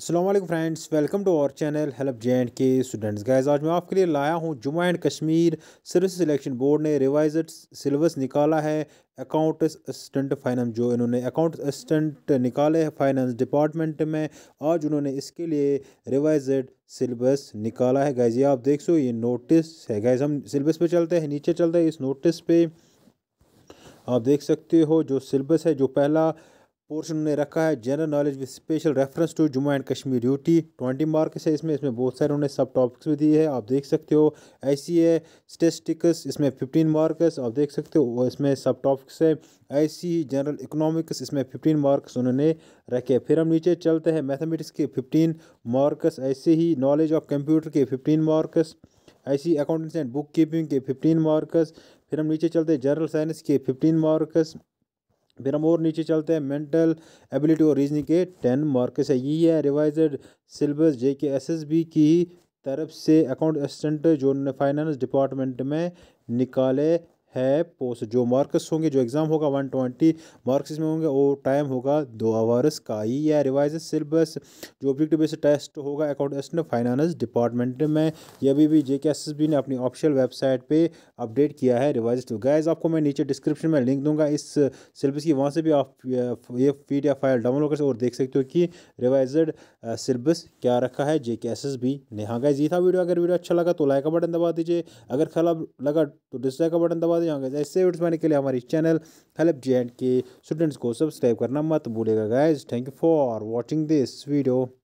अल्लाम friends welcome to our channel help J and K students guys आज मैं आपके लिए लाया हूँ Jammu and Kashmir service selection board ने रिवाइज सिलेबस निकाला है अकाउंट असिस्टेंट फाइनेंस जो इन्होंने अकाउंट असिस्टेंट निकाले हैं फाइनेंस डिपार्टमेंट में आज उन्होंने इसके लिए रिवाइज सिलेबस निकाला है गाइज ये आप देख सो ये नोटिस है गाइज हम सिलेबस पर चलते हैं नीचे चलते हैं इस नोटिस पे आप देख सकते हो जो सिलेबस है जो पहला पोर्शन ने रखा है general knowledge with special reference to Jammu and Kashmir UT twenty marks है इसमें इसमें बहुत सारे उन्होंने सब टॉपिक्स भी दिए हैं आप देख सकते हो ऐसी है स्टेस्टिक्स इसमें फिफ्टीन मार्क्स आप देख सकते हो इसमें सब टॉपिक्स है ऐसी ही जनरल इकोनॉमिक्स इसमें फिफ्टीन मार्क्स उन्होंने रखे फिर हम नीचे चलते हैं मैथमेटिक्स के फिफ्टीन मार्क्स ऐसे ही नॉलेज ऑफ कंप्यूटर के फिफ्टीन मार्क्स ऐसी अकाउंटेंस एंड बुक कीपिंग के फिफ्टीन मार्क्स फिर हम नीचे चलते हैं जनरल साइंस के फिफ्टीन मार्क्स फिर हम और नीचे चलते हैं मेंटल एबिलिटी और रीजनिंग के टेन मार्क्स है यही है रिवाइज सिलेबस जे के एस एस बी की तरफ से अकाउंट असिस्टेंट जो फाइनेंस डिपार्टमेंट में निकाले है पोस्ट जो मार्क्स होंगे जो एग्ज़ाम होगा वन ट्वेंटी मार्क्स इसमें होंगे वो टाइम होगा दो आवर्स का ही या रिवाइज सिलेबस जो ऑब्जेक्टिव बेस्ड टेस्ट होगा अकाउंट फाइनेंस डिपार्टमेंट में यह अभी भी जे ने अपनी ऑफिशियल वेबसाइट पे अपडेट किया है रिवाइज टू गैज आपको मैं नीचे डिस्क्रिप्शन में लिंक दूंगा इस सिलेबस की वहाँ से भी आप ये डी एफ फाइल डाउनलोड कर और देख सकते हो कि रिवाइजड सिलेबस uh, क्या रखा है जे ने हाँ गैज ये था वीडियो अगर वीडियो अच्छा लगा तो लाइक का बटन दबा दीजिए अगर खराब लगा तो डिसलाइक का बटन दबा बाद यहाँ गए ऐसे वीडियो बनाने के लिए हमारी channel help J and K students को सब्सक्राइब करना मत भूलेगा guys thank you for watching this video